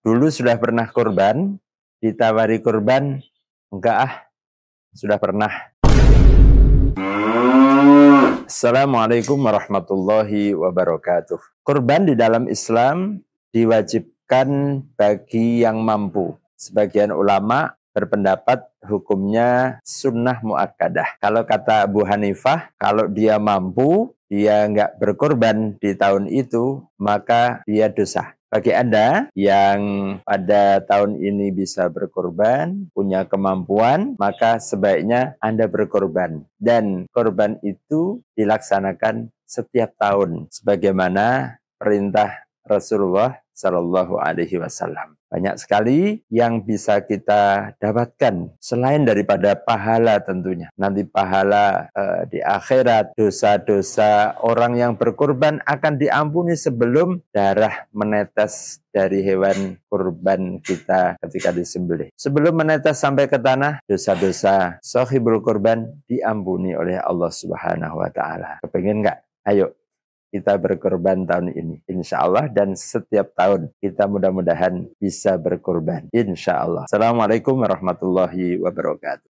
Dulu sudah pernah korban, ditawari korban, enggak ah, sudah pernah. Assalamualaikum warahmatullahi wabarakatuh. Korban di dalam Islam diwajibkan bagi yang mampu. Sebagian ulama berpendapat hukumnya sunnah muakkadah. Kalau kata Abu Hanifah, kalau dia mampu, dia nggak berkorban di tahun itu, maka dia dosa bagi Anda yang pada tahun ini bisa berkorban, punya kemampuan, maka sebaiknya Anda berkorban. Dan korban itu dilaksanakan setiap tahun sebagaimana perintah Rasulullah Shallallahu alaihi wasallam. Banyak sekali yang bisa kita dapatkan selain daripada pahala tentunya. Nanti pahala eh, di akhirat, dosa-dosa orang yang berkorban akan diampuni sebelum darah menetes dari hewan kurban kita ketika disembelih. Sebelum menetes sampai ke tanah, dosa-dosa sohibul kurban diampuni oleh Allah Subhanahu wa taala. Kepengen nggak? Ayo kita berkorban tahun ini. Insya Allah dan setiap tahun kita mudah-mudahan bisa berkorban. Insya Allah. Assalamualaikum warahmatullahi wabarakatuh.